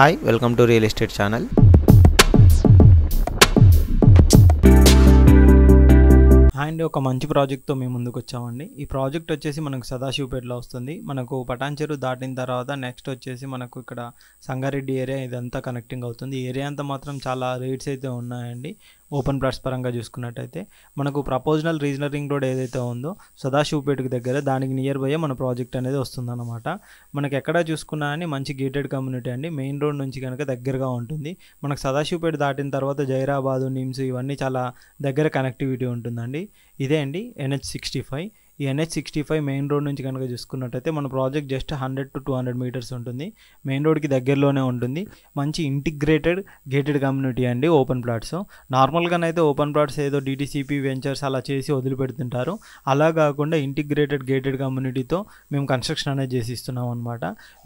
hi welcome to real estate channel and ఒక మంచి ప్రాజెక్ట్తో మేము ముందుకు వచ్చామండి ఈ ప్రాజెక్ట్ వచ్చేసి మనకు సదాశివపేటలో వస్తుంది మనకు పటాన్చెరు దాటిన తర్వాత నెక్స్ట్ వచ్చేసి మనకు ఇక్కడ సంగారెడ్డి ఏరియా ఇదంతా కనెక్టింగ్ అవుతుంది ఏరియా అంతా మాత్రం చాలా రేట్స్ అయితే ఉన్నాయండి ఓపెన్ ప్లాట్స్ పరంగా చూసుకున్నట్టయితే మనకు ప్రపోజనల్ రీజనల్ రింగ్ రోడ్ ఏదైతే ఉందో సదాశివపేటకు దగ్గర దానికి నియర్ బై మన ప్రాజెక్ట్ అనేది వస్తుందన్నమాట మనకి ఎక్కడ చూసుకున్నా అని మంచి గేటెడ్ కమ్యూనిటీ అండి మెయిన్ రోడ్ నుంచి కనుక దగ్గరగా ఉంటుంది మనకు సదాశివపేట దాటిన తర్వాత జైరాబాదు నిమ్స్ ఇవన్నీ చాలా దగ్గర కనెక్టివిటీ ఉంటుందండి ఇదే అండి ఎన్హెచ్ సిక్స్టీ ఫైవ్ ఈ NH sixty five main road నుంచి కనుక చూసుకున్నట్టయితే మన project just hundred to two hundred meters ఉంటుంది మెయిన్ రోడ్కి దగ్గరలోనే ఉంటుంది మంచి ఇంటిగ్రేటెడ్ గేటెడ్ కమ్యూనిటీ అండి ఓపెన్ ప్లాట్స్ నార్మల్గానైతే ఓపెన్ ప్లాట్స్ ఏదో డిటీసీపీ వెంచర్స్ అలా చేసి వదిలిపెడుతుంటారు అలా కాకుండా ఇంటిగ్రేటెడ్ గేటెడ్ కమ్యూనిటీతో మేము కన్స్ట్రక్షన్ అనేది చేసి ఇస్తున్నాం అనమాట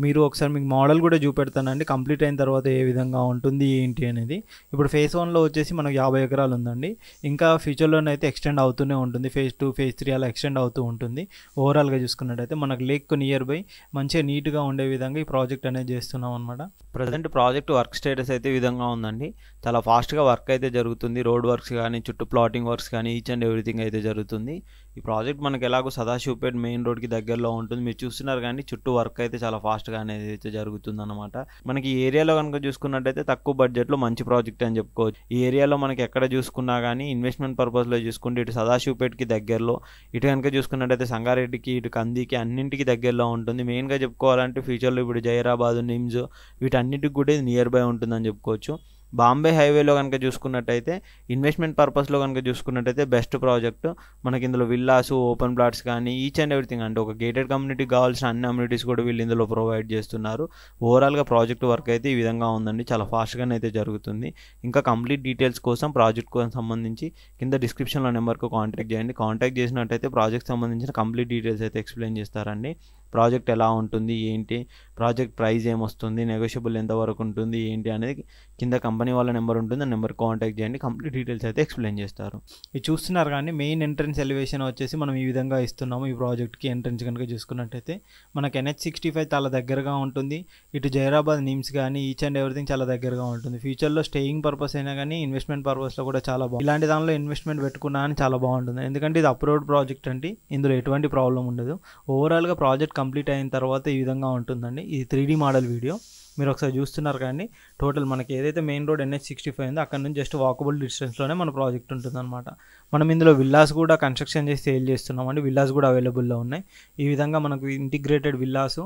మీరు ఒకసారి మీకు మోడల్ కూడా చూపెడతానండి కంప్లీట్ అయిన తర్వాత ఏ విధంగా ఉంటుంది ఏంటి అనేది ఇప్పుడు ఫేస్ వన్లో వచ్చేసి మనకు యాభై ఎకరాలు ఉందండి ఇంకా ఫ్యూచర్లోనైతే ఎక్స్టెండ్ అవుతూనే ఉంటుంది ఫేజ్ టూ ఫేజ్ త్రీ అలా ఎక్స్టెండ్ అవుతూ ఉంటుంది ఓవరాల్గా చూసుకున్నట్టయితే మనకు లేక్ నియర్ బై మంచిగా నీట్గా ఉండే విధంగా ఈ ప్రాజెక్ట్ అనేది చేస్తున్నాం అనమాట ప్రజెంట్ ప్రాజెక్ట్ వర్క్ స్టేటస్ అయితే విధంగా ఉందండి చాలా ఫాస్ట్గా వర్క్ అయితే జరుగుతుంది రోడ్ వర్క్స్ కానీ చుట్టూ ప్లాటింగ్ వర్క్స్ కానీ ఈచ్ అండ్ ఎవ్రీథింగ్ అయితే జరుగుతుంది ఈ ప్రాజెక్ట్ మనకి ఎలాగో సదాశివపేట మెయిన్ రోడ్కి దగ్గరలో ఉంటుంది మీరు చూస్తున్నారు కానీ చుట్టూ వర్క్ అయితే చాలా ఫాస్ట్గా అనేది అయితే జరుగుతుందన్నమాట మనకి ఈ ఏరియాలో కనుక చూసుకున్నట్టయితే తక్కువ బడ్జెట్లో మంచి ప్రాజెక్ట్ అని చెప్పుకోవచ్చు ఈ ఏరియాలో మనకి ఎక్కడ చూసుకున్నా కానీ ఇన్వెస్ట్మెంట్ పర్పస్లో చూసుకుంటే ఇటు సదాశివపేటకి దగ్గరలో ఇటు కనుక చూసుకున్నట్టయితే సంగారెడ్డికి ఇటు కందికి అన్నింటికి దగ్గరలో ఉంటుంది మెయిన్గా చెప్పుకోవాలంటే ఫ్యూచర్లో ఇప్పుడు జైరాబాద్ నిమ్స్ వీటన్నిటికి కూడా ఇది నియర్ బై ఉంటుందని చెప్పుకోవచ్చు బాంబే హైవేలో కనుక చూసుకున్నట్టయితే ఇన్వెస్ట్మెంట్ పర్పస్లో కనుక చూసుకున్నట్టయితే బెస్ట్ ప్రాజెక్ట్ మనకి ఇందులో విల్లాస్ ఓపెన్ ప్లాట్స్ కానీ ఈచ్ అండ్ ఎవ్రీథింగ్ అంటే ఒక గేటెడ్ కమ్యూనిటీ కావాల్సిన అన్ని అమ్యూనిటీస్ కూడా వీళ్ళు ఇందులో ప్రొవైడ్ చేస్తున్నారు ఓవరాల్గా ప్రాజెక్ట్ వర్క్ అయితే ఈ విధంగా ఉందండి చాలా ఫాస్ట్గానే అయితే జరుగుతుంది ఇంకా కంప్లీట్ డీటెయిల్స్ కోసం ప్రాజెక్ట్ కోసం సంబంధించి కింద డిస్క్రిప్షన్లో నెంబర్కు కాంటాక్ట్ చేయండి కాంటాక్ట్ చేసినట్టయితే ప్రాజెక్ట్ సంబంధించిన కంప్లీట్ డీటెయిల్స్ అయితే ఎక్స్ప్లెయిన్ చేస్తారండి ప్రాజెక్ట్ ఎలా ఉంటుంది ఏంటి ప్రాజెక్ట్ ప్రైస్ ఏమొస్తుంది నెగోషియబుల్ ఎంతవరకు ఉంటుంది ఏంటి అనేది కింద కంపెనీ వాళ్ళ నెంబర్ ఉంటుంది ఆ నెంబర్ కాంటాక్ట్ చేయండి కంప్లీట్ డీటెయిల్స్ అయితే ఎక్స్ప్లెయిన్ చేస్తారు ఇది చూస్తున్నారు కానీ మెయిన్ ఎంట్రెన్స్ ఎలివేషన్ వచ్చేసి మనం ఈ విధంగా ఇస్తున్నాము ఈ ప్రాజెక్ట్కి ఎంట్రెన్స్ కనుక చూసుకున్నట్టయితే మనకు ఎన్హెచ్ సిక్స్టీ ఫైవ్ చాలా దగ్గరగా ఉంటుంది ఇటు జైరాబాద్ నిమ్స్ కానీ ఈచ్ అండ్ ఎవ్రీథింగ్ చాలా దగ్గరగా ఉంటుంది ఫ్యూచర్లో స్టేయింగ్ పర్పస్ అయినా కానీ ఇన్వెస్ట్మెంట్ పర్పస్లో కూడా చాలా బాగుంది ఇలాంటి దానిలో ఇన్వెస్ట్మెంట్ పెట్టుకున్నా అని చాలా బాగుంటుంది ఎందుకంటే ఇది అప్రూవ్డ్ ప్రాజెక్ట్ అండి ఇందులో ఎటువంటి ప్రాబ్లం ఉండదు ఓవరాల్గా ప్రాజెక్ట్ కంప్లీట్ అయిన తర్వాత ఈ విధంగా ఉంటుందండి ఇది త్రీ మోడల్ వీడియో మీరు ఒకసారి చూస్తున్నారు కానీ టోటల్ మనకి ఏదైతే main road NH sixty five ఉందో అక్కడ నుంచి జస్ట్ వాకబుల్ డిస్టెన్స్లోనే మన ప్రాజెక్ట్ ఉంటుందన్నమాట మనం ఇందులో విల్లాస్ కూడా కన్స్ట్రక్షన్ చేసి సేల్ చేస్తున్నాం అండి విల్లాస్ కూడా అవైలబుల్లో ఉన్నాయి ఈ విధంగా మనకు ఇంటిగ్రేటెడ్ విల్లాస్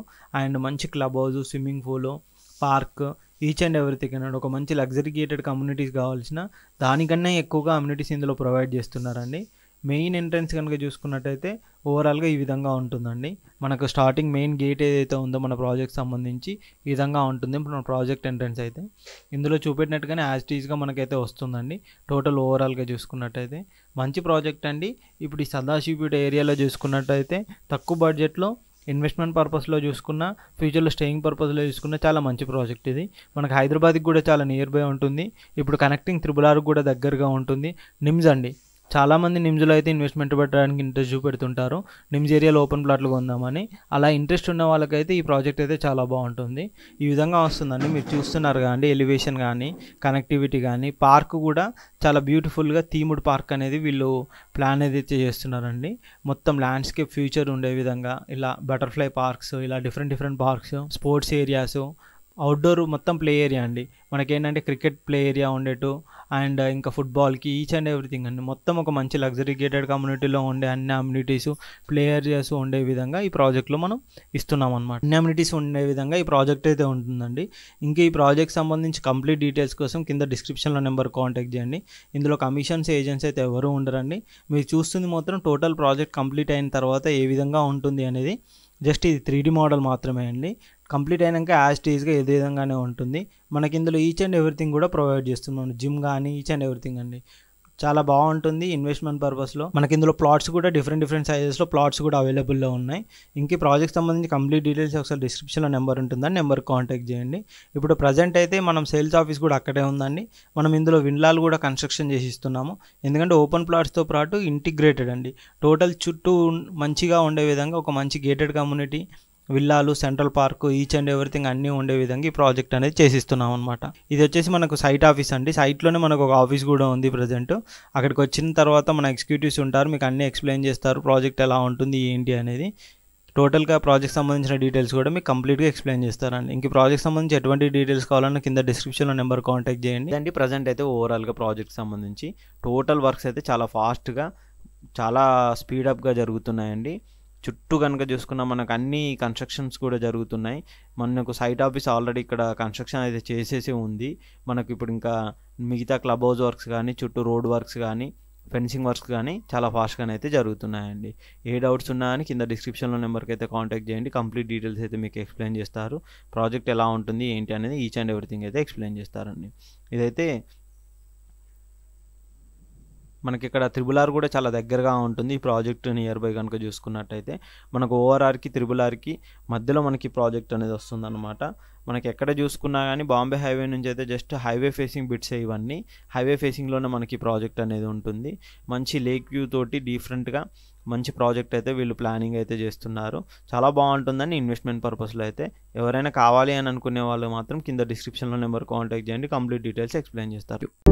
అండ్ మంచి club house swimming pool park each and everything and ఒక మంచి లగ్జరిగేటెడ్ కమ్యూనిటీస్ కావాల్సిన దానికన్నా ఎక్కువగా కమ్యూనిటీస్ ఇందులో ప్రొవైడ్ చేస్తున్నారండి మెయిన్ ఎంట్రన్స్ కనుక చూసుకున్నట్టయితే ఓవరాల్గా ఈ విధంగా ఉంటుందండి మనకు స్టార్టింగ్ మెయిన్ గేట్ ఏదైతే ఉందో మన ప్రాజెక్ట్ సంబంధించి ఈ విధంగా ఉంటుంది మన ప్రాజెక్ట్ ఎంట్రన్స్ అయితే ఇందులో చూపెట్టినట్టుగానే యాజ్ టీజ్గా మనకైతే వస్తుందండి టోటల్ ఓవరాల్గా చూసుకున్నట్టయితే మంచి ప్రాజెక్ట్ అండి ఇప్పుడు ఈ సదాశివపేట ఏరియాలో చూసుకున్నట్టయితే తక్కువ బడ్జెట్లో ఇన్వెస్ట్మెంట్ పర్పస్లో చూసుకున్న ఫ్యూచర్లో స్టేయింగ్ పర్పస్లో చూసుకున్న చాలా మంచి ప్రాజెక్ట్ ఇది మనకు హైదరాబాద్కి కూడా చాలా నియర్ బై ఉంటుంది ఇప్పుడు కనెక్టింగ్ త్రిబుల్ ఆర్కి కూడా దగ్గరగా ఉంటుంది నిమ్స్ అండి చాలామంది నిమ్జులో అయితే ఇన్వెస్ట్మెంట్ పెట్టడానికి ఇంట్రెస్ట్ చూపెడుతుంటారు నిమ్జ్ ఏరియాలో ఓపెన్ ప్లాట్లు కొందామని అలా ఇంట్రెస్ట్ ఉన్న వాళ్ళకైతే ఈ ప్రాజెక్ట్ అయితే చాలా బాగుంటుంది ఈ విధంగా వస్తుందండి మీరు చూస్తున్నారు కానీ ఎలివేషన్ కానీ కనెక్టివిటీ కానీ పార్క్ కూడా చాలా బ్యూటిఫుల్గా థీముడ్ పార్క్ అనేది వీళ్ళు ప్లాన్ ఏదైతే చేస్తున్నారండి మొత్తం ల్యాండ్స్కేప్ ఫ్యూచర్ ఉండే విధంగా ఇలా బటర్ఫ్లై పార్క్స్ ఇలా different different parks sports areas outdoor మొత్తం ప్లే ఏరియా అండి మనకేంటంటే క్రికెట్ ప్లే ఏరియా ఉండేటు అండ్ ఇంకా ఫుట్బాల్కి ఈచ్ అండ్ ఎవ్రీథింగ్ అండి మొత్తం ఒక మంచి లగ్జరీ గేటెడ్ కమ్యూనిటీలో ఉండే అన్ని అమ్యూనిటీస్ ప్లే ఏరియాస్ ఉండే విధంగా ఈ ప్రాజెక్ట్లో మనం ఇస్తున్నాం అనమాట అన్ని అమ్యూనిటీస్ ఉండే విధంగా ఈ ప్రాజెక్ట్ అయితే ఉంటుందండి ఇంకా ఈ ప్రాజెక్ట్ సంబంధించి కంప్లీట్ డీటెయిల్స్ కోసం కింద డిస్క్రిప్షన్లో నెంబర్ కాంటాక్ట్ చేయండి ఇందులో కమిషన్స్ ఏజెంట్స్ అయితే ఎవరు ఉండరండి మీరు చూస్తుంది మాత్రం టోటల్ ప్రాజెక్ట్ కంప్లీట్ అయిన తర్వాత ఏ విధంగా ఉంటుంది అనేది జస్ట్ ఇది త్రీ మోడల్ మాత్రమే అండి కంప్లీట్ అయినాక యాజ్ టీజ్గా ఏదే విధంగానే ఉంటుంది మనకి ఇందులో ఈచ్ అండ్ ఎవ్రీథింగ్ కూడా ప్రొవైడ్ చేస్తున్నాను జిమ్ కానీ ఈచ్ అండ్ ఎవ్రీథింగ్ అండి చాలా బాగుంటుంది ఇన్వెస్ట్మెంట్ పర్పస్లో మనకి ఇందులో ప్లాట్స్ కూడా డిఫరెంట్ డిఫరెంట్ సైజెస్లో ప్లాట్స్ కూడా అవైలబుల్లో ఉన్నాయి ఇంక ప్రాజెక్ట్ సంబంధించి కంప్లీట్ డీటెయిల్స్ ఒకసారి డిస్క్రిప్షన్లో నెంబర్ ఉంటుందని నెంబర్ కాంటాక్ట్ చేయండి ఇప్పుడు ప్రజెంట్ అయితే మనం సేల్స్ ఆఫీస్ కూడా అక్కడే ఉందండి మనం ఇందులో విండ్లాలు కూడా కన్స్ట్రక్షన్ చేసి ఇస్తున్నాము ఎందుకంటే ఓపెన్ ప్లాట్స్తో పాటు ఇంటిగ్రేటెడ్ అండి టోటల్ చుట్టూ మంచిగా ఉండే విధంగా ఒక మంచి గేటెడ్ కమ్యూనిటీ విల్లాలు central park each and everything అన్నీ ఉండే విధంగా ఈ ప్రాజెక్ట్ అనేది చేసిస్తున్నాం అనమాట ఇది వచ్చేసి మనకు సైట్ ఆఫీస్ అండి సైట్లోనే మనకు ఒక ఆఫీస్ కూడా ఉంది ప్రజెంట్ అక్కడికి వచ్చిన తర్వాత మన ఎగ్జిక్యూటివ్స్ ఉంటారు మీకు అన్నీ ఎక్స్ప్లెయిన్ చేస్తారు ప్రాజెక్ట్ ఎలా ఉంటుంది ఏంటి అనేది టోటల్గా ప్రాజెక్ట్ సంబంధించిన డీటెయిల్స్ కూడా మీకు కంప్లీట్గా ఎక్స్ప్లెయిన్ చేస్తారండి ఇంక ప్రాజెక్ట్ సంబంధించి ఎటువంటి డీటెయిల్స్ కావాలన్నా కింద డిస్క్రిప్షన్లో నెంబర్ కాంటాక్ట్ చేయండి అండి ప్రజెంట్ అయితే ఓవరాల్గా ప్రాజెక్ట్ సంబంధించి టోటల్ వర్క్స్ అయితే చాలా ఫాస్ట్గా చాలా స్పీడప్గా జరుగుతున్నాయండి చుట్టూ కనుక చూసుకున్న మనకు అన్ని కన్స్ట్రక్షన్స్ కూడా జరుగుతున్నాయి మనకు సైట్ ఆఫీస్ ఆల్రెడీ ఇక్కడ కన్స్ట్రక్షన్ అయితే చేసేసి ఉంది మనకు ఇప్పుడు ఇంకా మిగతా క్లబ్ హౌస్ వర్క్స్ కానీ చుట్టూ రోడ్ వర్క్స్ కానీ ఫెన్సింగ్ వర్క్స్ కానీ చాలా ఫాస్ట్గానే అయితే జరుగుతున్నాయండి ఏ డౌట్స్ ఉన్నా అని కింద డిస్క్రిప్షన్లో నెంబర్కి అయితే కాంటాక్ట్ చేయండి కంప్లీట్ డీటెయిల్స్ అయితే మీకు ఎక్స్ప్లెయిన్ చేస్తారు ప్రాజెక్ట్ ఎలా ఉంటుంది ఏంటి అనేది ఈచ్ అండ్ ఎవ్రీథింగ్ అయితే ఎక్స్ప్లెయిన్ చేస్తారండి ఇదైతే మనకి ఇక్కడ త్రిబుల్ ఆర్ కూడా చాలా దగ్గరగా ఉంటుంది ఈ ప్రాజెక్ట్ నియర్ బై కనుక చూసుకున్నట్టయితే మనకు ఓఆర్ఆర్కి త్రిబుల్ ఆర్కి మధ్యలో మనకి ప్రాజెక్ట్ అనేది వస్తుందన్నమాట మనకి ఎక్కడ చూసుకున్నా కానీ బాంబే హైవే నుంచి అయితే జస్ట్ హైవే ఫేసింగ్ బిట్స్ ఇవన్నీ హైవే ఫేసింగ్లోనే మనకి ప్రాజెక్ట్ అనేది ఉంటుంది మంచి లేక్ వ్యూ తోటి డిఫరెంట్గా మంచి ప్రాజెక్ట్ అయితే వీళ్ళు ప్లానింగ్ అయితే చేస్తున్నారు చాలా బాగుంటుందని ఇన్వెస్ట్మెంట్ పర్పస్లో అయితే ఎవరైనా కావాలి అని అనుకునే వాళ్ళు మాత్రం కింద డిస్క్రిప్షన్లో నెంబర్ కాంటాక్ట్ చేయండి కంప్లీట్ డీటెయిల్స్ ఎక్స్ప్లెయిన్ చేస్తారు